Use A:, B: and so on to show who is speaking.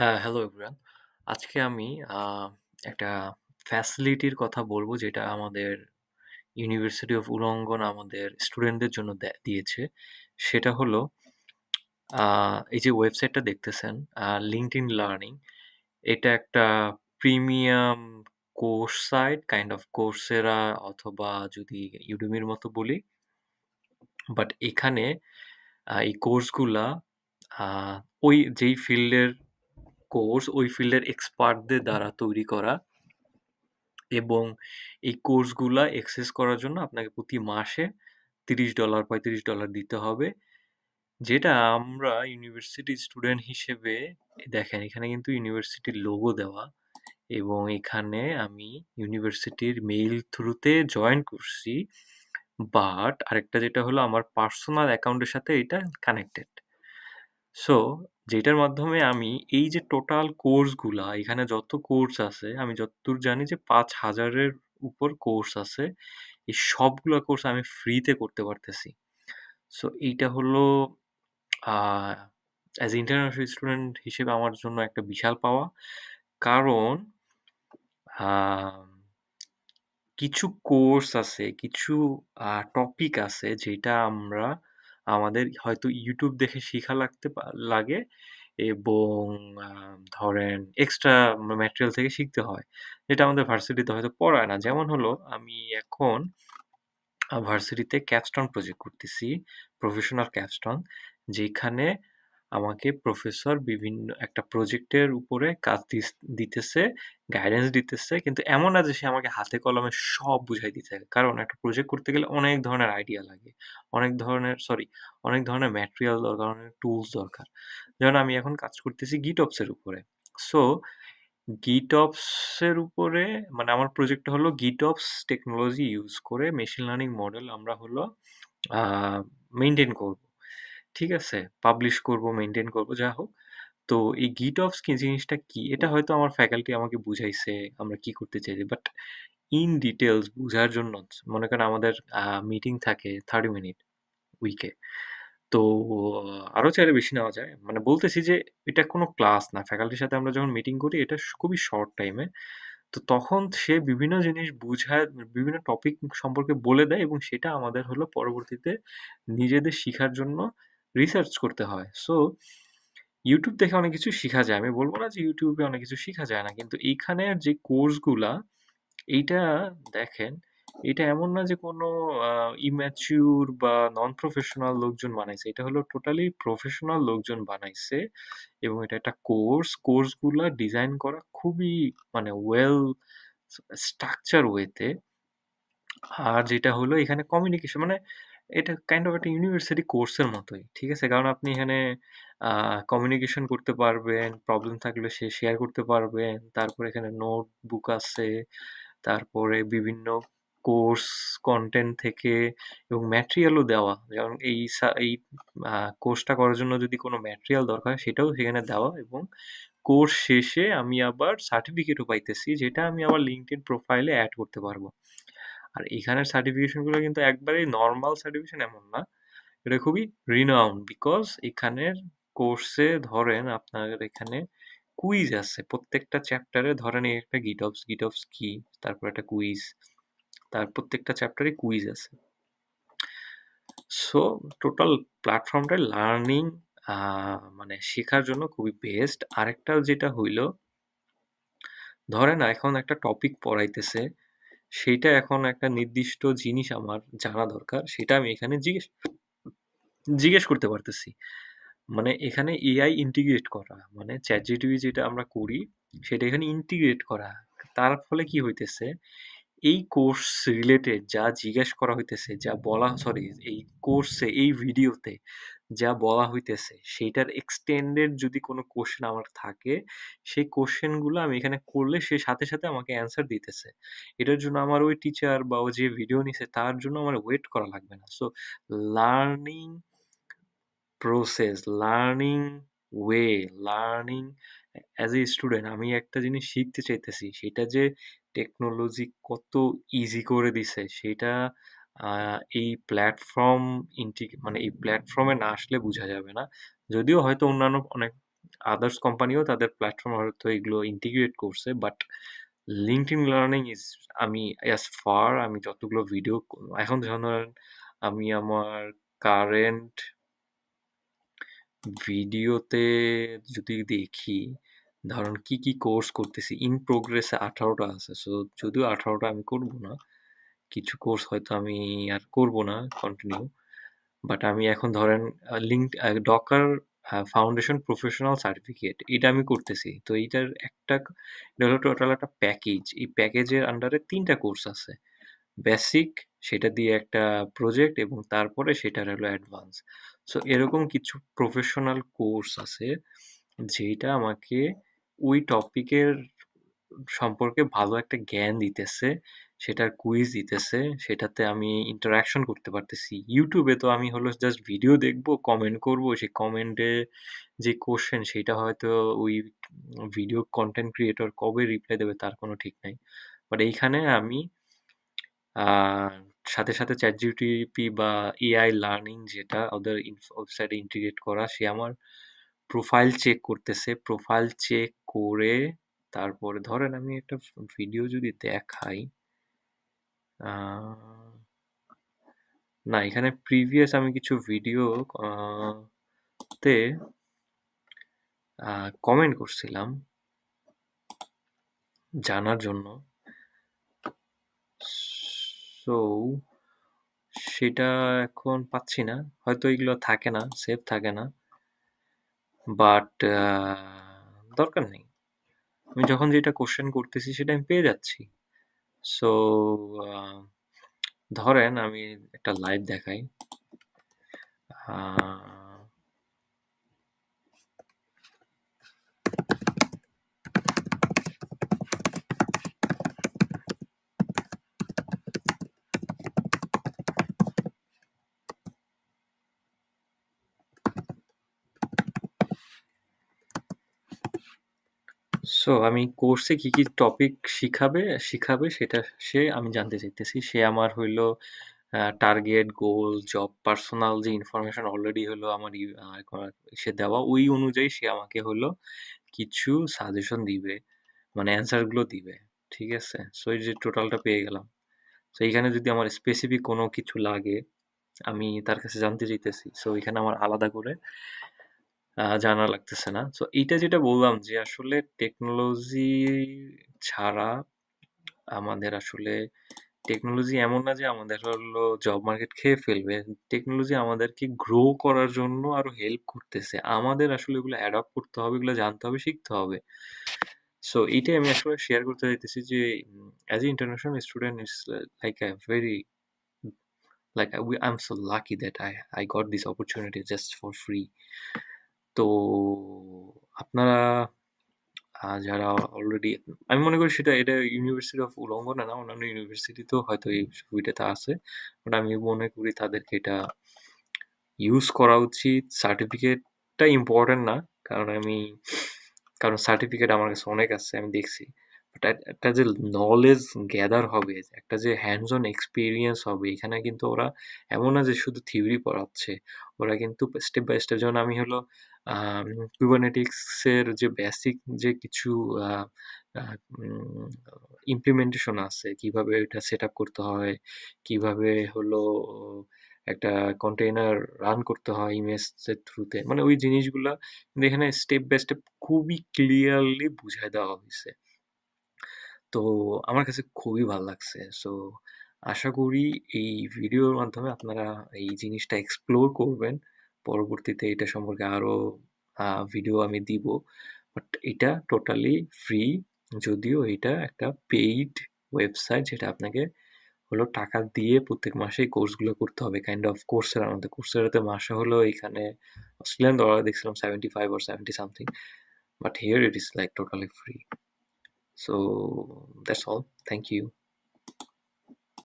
A: হ্যাঁ hello everyone আজকে আমি একটা ফ্যাসিলিটির কথা বলবো যেটা আমাদের ইউনিভার্সিটি অফ উলঙ্গন আমাদের স্টুডেন্টদের জন্য দে- দিয়েছে সেটা হলো এই যে ওয়েবসাইটটা দেখতেছেন লিঙ্কড ইন লার্নিং এটা একটা premium course site kind of Coursera অথবা যদি ইউডুমির মতো বলি বাট এখানে এই কোর্সগুলা ওই যেই ফিল্ডের কোর্স ওই ফিল্ডের এক্সপার্টদের দ্বারা তৈরি করা এবং এই কোর্সগুলা অ্যাক্সেস করার জন্য আপনাকে প্রতি মাসে তিরিশ ডলার পঁয়ত্রিশ ডলার দিতে হবে যেটা আমরা ইউনিভার্সিটি স্টুডেন্ট হিসেবে দেখেন এখানে কিন্তু ইউনিভার্সিটির লোগো দেওয়া এবং এখানে আমি ইউনিভার্সিটির মেইল থ্রুতে জয়েন করছি বাট আরেকটা যেটা হলো আমার পার্সোনাল অ্যাকাউন্টের সাথে এটা কানেক্টেড সো যেটার মাধ্যমে আমি এই যে টোটাল কোর্সগুলা এখানে যত কোর্স আছে আমি যতদূর জানি যে পাঁচ হাজারের উপর কোর্স আছে এই সবগুলো কোর্স আমি ফ্রিতে করতে পারতেছি সো এইটা হলো অ্যাজ ইন্টারন্যাশনাল স্টুডেন্ট হিসেবে আমার জন্য একটা বিশাল পাওয়া কারণ কিছু কোর্স আছে কিছু টপিক আছে যেটা আমরা আমাদের হয়তো ইউটিউব দেখে শিখা লাগতে লাগে এবং ধরেন এক্সট্রা ম্যাটেরিয়াল থেকে শিখতে হয় যেটা আমাদের ভার্সিটিতে হয়তো পড়ায় না যেমন হলো আমি এখন ভার্সিটিতে ক্যাপস্টন প্রজেক্ট করতেছি প্রফেশনাল ক্যাপস্টন যেখানে আমাকে প্রফেসর বিভিন্ন একটা প্রজেক্টের উপরে কাজ দিতেছে গাইডেন্স দিতেছে কিন্তু এমন না যে সে আমাকে হাতে কলমে সব বুঝাই দিতে থাকে কারণ একটা প্রজেক্ট করতে গেলে অনেক ধরনের আইডিয়া লাগে অনেক ধরনের সরি অনেক ধরনের ম্যাটেরিয়াল দরকার অনেক টুলস দরকার যেমন আমি এখন কাজ করতেছি গিটপসের উপরে সো গিটপসের উপরে মানে আমার প্রজেক্টটা হলো গিটপস টেকনোলজি ইউজ করে মেশিন লার্নিং মডেল আমরা হলো মেনটেন করব ঠিক আছে? পাবলিশ করব, মেনটেন করব, যা হোক। তো এই গিট অফ স্কিন জিনিসটা কি? এটা হয়তো আমার ফ্যাকাল্টি আমাকে বুঝাইছে আমরা কি করতে চাইছি। বাট ইন ডিটেলস বুঝার জন্য মনে করেন আমাদের মিটিং থাকে থার্টি মিনিট উইকে। তো আরও চাইলে বেশি নেওয়া যায়। মানে বলতেছি যে এটা কোনো ক্লাস না। ফ্যাকাল্টির সাথে আমরা যখন মিটিং করি এটা খুবই শর্ট টাইমে। তো তখন সে বিভিন্ন জিনিস বুঝায়, বিভিন্ন টপিক সম্পর্কে বলে দেয় এবং সেটা আমাদের হলো পরবর্তীতে নিজেদের শিখার জন্য রিসার্চ করতে হয় সো ইউটিউব দেখে অনেক কিছু শেখা যায় আমি বলবো না যে ইউটিউবে অনেক কিছু শেখা যায় না কিন্তু এইখানের যে কোর্সগুলা এইটা দেখেন এটা এমন না যে কোনো ইম্যাচিউর বা নন প্রফেশনাল লোকজন বানাইছে এটা হলো টোটালি প্রফেশনাল লোকজন বানাইছে এবং এটা একটা কোর্স কোর্সগুলো ডিজাইন করা খুবই মানে ওয়েল স্ট্রাকচার ওয়েতে আর যেটা হলো এখানে কমিউনিকেশন মানে এটা কাইন্ড অফ একটা ইউনিভার্সিটি কোর্সের মতোই ঠিক আছে কারণ আপনি এখানে কমিউনিকেশন করতে পারবেন প্রবলেম থাকলে সে শেয়ার করতে পারবেন তারপর এখানে নোটবুক আছে তারপরে বিভিন্ন কোর্স কন্টেন্ট থেকে এবং ম্যাটেরিয়ালও দেওয়া যেমন এই এই কোর্সটা করার জন্য যদি কোনো ম্যাটেরিয়াল দরকার সেটাও সেখানে দেওয়া এবং কোর্স শেষে আমি আবার সার্টিফিকেটও পাইতেছি যেটা আমি আবার লিঙ্কড প্রোফাইলে অ্যাড করতে পারবো আর এখানের সার্টিফিকেশনগুলো কিন্তু একবারেই নর্মাল সার্টিফিকেশন এমন না এটা খুবই রিনাউন্ড বিকজ এখানের কোর্সে ধরেন আপনার এখানে কুইজ আছে প্রত্যেকটা চ্যাপ্টারে ধরেন এই একটা গিটপস গিটপস কি তারপর একটা কুইজ তার প্রত্যেকটা চ্যাপ্টারে কুইজ আছে সো টোটাল প্ল্যাটফর্মটা লার্নিং মানে শেখার জন্য খুবই বেস্ট আরেকটা যেটা হইল ধরেন এখন একটা টপিক পড়াইতেছে সেটা এখন একটা নির্দিষ্ট জিনিস আমার জানা দরকার সেটা আমি এখানে জিজ্ঞেস জিজ্ঞেস করতে পারতেছি মানে এখানে এআই ইন্টিগ্রেট করা মানে চ্যাট যেটা আমরা করি সেটা এখানে ইন্টিগ্রেট করা তার ফলে কি হইতেছে এই কোর্স রিলেটেড যা জিজ্ঞেস করা হইতেছে যা বলা সরি এই কোর্সে এই ভিডিওতে যা বলা হইতেছে সেইটার এক্সটেন্ডেড যদি কোনো কোশ্চেন আমার থাকে সেই কোশ্চেনগুলো আমি এখানে করলে সে সাথে সাথে আমাকে অ্যান্সার দিতেছে এটার জন্য আমার ওই টিচার বা ও যে ভিডিও নিছে তার জন্য আমার ওয়েট করা লাগবে না so learning process learning way learning as a student আমি একটা জিনিস শিখতে চাইতেছি সেটা যে টেকনোলজি কত ইজি করে দিছে সেটা এই প্ল্যাটফর্ম ইন্টি মানে এই প্ল্যাটফর্মে না আসলে বোঝা যাবে না যদিও হয়তো অন্যান্য অনেক আদার্স কোম্পানিও তাদের প্ল্যাটফর্ম হয়তো এগুলো ইন্টিগ্রেট করছে বাট লিঙ্কড লার্নিং ইজ আমি অ্যাজ ফার আমি যতগুলো ভিডিও এখন ধরেন আমি আমার কারেন্ট ভিডিওতে যদি দেখি ধরুন কি কি কোর্স করতেছি ইন প্রোগ্রেসে আঠারোটা আছে সো যদিও আঠারোটা আমি করব না কিছু কোর্স হয়তো আমি আর করব না কন্টিনিউ বাট আমি এখন ধরেন link Docker foundation professional certificate এটা আমি করতেছি তো এইটার একটা হলো টোটাল একটা প্যাকেজ এই প্যাকেজের আন্ডারে তিনটা কোর্স আছে বেসিক সেটা দিয়ে একটা প্রজেক্ট এবং তারপরে সেটার হলো অ্যাডভান্স সো এরকম কিছু প্রফেশনাল কোর্স আছে যেটা আমাকে ওই টপিকের সম্পর্কে ভালো একটা জ্ঞান দিতেছে সেটার কুইজ দিতেছে সেটাতে আমি ইন্টারাকশন করতে পারতেছি ইউটিউবে তো আমি হলো জাস্ট ভিডিও দেখব কমেন্ট করব সেই কমেন্টে যে কোশ্চেন সেটা হয়তো ওই ভিডিও কন্টেন্ট ক্রিয়েটর কবে রিপ্লাই দেবে তার কোনো ঠিক নাই বাট এইখানে আমি সাথে সাথে চ্যাট জিউটিপি বা এআই লার্নিং যেটা ওদের ওয়েবসাইটে ইন্টিগ্রেট করা সে আমার প্রোফাইল চেক করতেছে প্রোফাইল চেক করে তারপরে ধরেন আমি একটা ভিডিও যদি দেখাই না এখানে প্রিভিয়াস আমি কিছু ভিডিও তে কমেন্ট করছিলাম জানার জন্য সো সেটা এখন পাচ্ছি না হয়তো এগুলো থাকে না সেভ থাকে না বাট দরকার নেই আমি যখন যেটা কোশ্চেন করতেছি সেটা আমি পেয়ে যাচ্ছি সো ধরেন আমি একটা লাইভ দেখাই আহ সো আমি কোর্সে কি কি টপিক শিখাবে শিখাবে সেটা সে আমি জানতে চাইতেছি সে আমার হইলো টার্গেট গোল জব পার্সোনাল যে ইনফরমেশন অলরেডি হলো আমার সে দেওয়া ওই অনুযায়ী সে আমাকে হলো কিছু সাজেশন দিবে মানে অ্যান্সারগুলো দিবে ঠিক আছে সো এই যে টোটালটা পেয়ে গেলাম সো এইখানে যদি আমার স্পেসিফিক কোনো কিছু লাগে আমি তার কাছে জানতে চাইতেছি সো এখানে আমার আলাদা করে জানা লাগতেছে না তো এইটা যেটা বললাম যে আসলে টেকনোলজি ছাড়া আমাদের আসলে টেকনোলজি এমন না যে আমাদের হলো জব মার্কেট খেয়ে ফেলবে টেকনোলজি আমাদেরকে গ্রো করার জন্য আরো হেল্প করতেছে আমাদের আসলে এগুলো অ্যাডপ্ট করতে হবে এগুলো জানতে হবে শিখতে হবে সো এইটাই আমি আসলে শেয়ার করতে চাইতেছি যে as a international student is like I very like I I am so lucky that I I got this opportunity just for free তো আপনারা যারা অলরেডি আমি মনে করি সেটা এটা ইউনিভার্সিটি অফ উলঙ্গনা না অন্যান্য ইউনিভার্সিটিতেও হয়তো এই সুবিধাটা আছে বাট আমি মনে করি তাদেরকে এটা ইউজ করা উচিত সার্টিফিকেটটা ইম্পর্টেন্ট না কারণ আমি কারণ সার্টিফিকেট আমার কাছে অনেক আছে আমি দেখছি একটা যে নলেজ গ্যাদার হবে একটা যে হ্যান্ডস অন এক্সপিরিয়েন্স হবে এখানে কিন্তু ওরা এমন না যে শুধু থিওরি পড়াচ্ছে ওরা কিন্তু স্টেপ বাই স্টেপ যেমন আমি হলো কিউবানেটিক্সের যে বেসিক যে কিছু ইমপ্লিমেন্টেশন আছে কিভাবে এটা সেট আপ করতে হয় কিভাবে হলো একটা কন্টেইনার রান করতে হয় ইমেজের থ্রুতে মানে ওই জিনিসগুলা কিন্তু এখানে স্টেপ বাই স্টেপ খুবই ক্লিয়ারলি বুঝায় দেওয়া হয়েছে তো আমার কাছে খুবই ভালো লাগছে সো আশা করি এই ভিডিওর মাধ্যমে আপনারা এই জিনিসটা এক্সপ্লোর করবেন পরবর্তীতে এটা সম্পর্কে আরও ভিডিও আমি দিব বাট এটা টোটালি ফ্রি যদিও এটা একটা পেইড ওয়েবসাইট যেটা আপনাকে হলো টাকা দিয়ে প্রত্যেক মাসে কোর্সগুলো করতে হবে কাইন্ড অফ কোর্সের আমাদের কোর্সেরাতে মাসে হলো এখানে অস্ট্রেলিয়ান ডলার দেখছিলাম seventy five or seventy something but here it is like totally free so that's all thank you